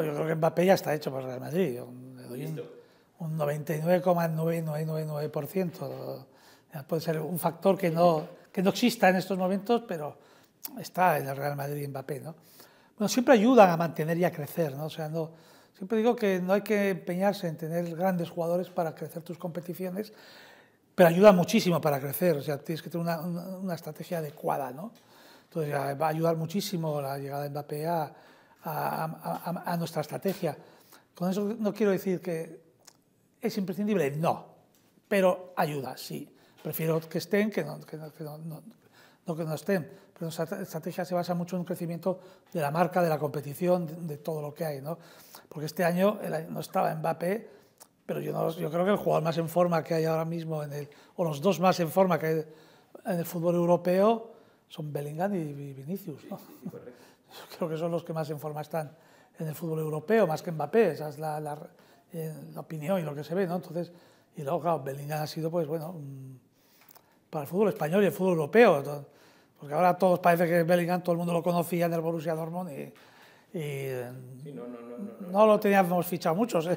yo creo que Mbappé ya está hecho por Real Madrid. un 99,999%. Puede ser un factor que no, que no exista en estos momentos, pero está en el Real Madrid y Mbappé. ¿no? Bueno, siempre ayudan a mantener y a crecer. ¿no? O sea, no, siempre digo que no hay que empeñarse en tener grandes jugadores para crecer tus competiciones, pero ayuda muchísimo para crecer. O sea, tienes que tener una, una, estrategia adecuada. ¿no? Entonces, va a ayudar muchísimo la llegada de Mbappé a a, nuestra estrategia. Con eso no quiero decir que es imprescindible, no, pero ayuda, sí. Prefiero que estén que no que no, estén. Pero nuestra estrategia se basa mucho en un crecimiento de la marca, de la competición, de, todo lo que hay. ¿no? Porque este año no estaba Mbappé, pero yo, yo creo que el jugador más en forma que hay ahora mismo, en el, o los dos más en forma que hay en el fútbol europeo, son Bellingham y Vinicius, Creo que son los que más en forma están en el fútbol europeo, más que Mbappé, esa es la, eh, opinión y lo que se ve, ¿no? Entonces, y luego, claro, Bellingham ha sido, pues bueno, mm, para el fútbol español y el fútbol europeo, porque ahora todos parece que Bellingham todo el mundo lo conocía en el Borussia Dortmund y, no, lo teníamos fichado muchos, ¿eh?